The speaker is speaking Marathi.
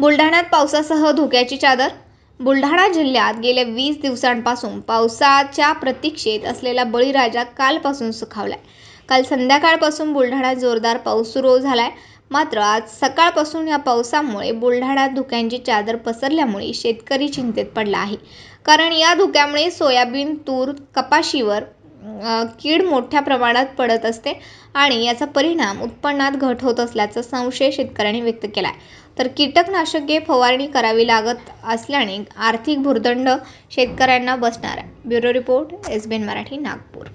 बुलढाण्यात पावसासह धुक्याची चादर बुलढाणा जिल्ह्यात गेल्या वीस दिवसांपासून पावसाच्या प्रतीक्षेत असलेला बळीराजा कालपासून सुखावलाय काल संध्याकाळपासून बुलढाण्यात जोरदार पाऊस सुरू झालाय मात्र आज सकाळपासून या पावसामुळे बुलढाण्यात धुक्यांची चादर पसरल्यामुळे शेतकरी चिंतेत पडला आहे कारण या धुक्यामुळे सोयाबीन तूर कपाशीवर कीड मोठ्या प्रमाणात पडत असते आणि याचा परिणाम उत्पन्नात घट होत असल्याचा संशय शेतकऱ्यांनी व्यक्त केला आहे तर कीटकनाशके फवारणी करावी लागत असल्याने आर्थिक भुर्दंड शेतकऱ्यांना बसणार आहे bureau report S B N Marathi Nagpur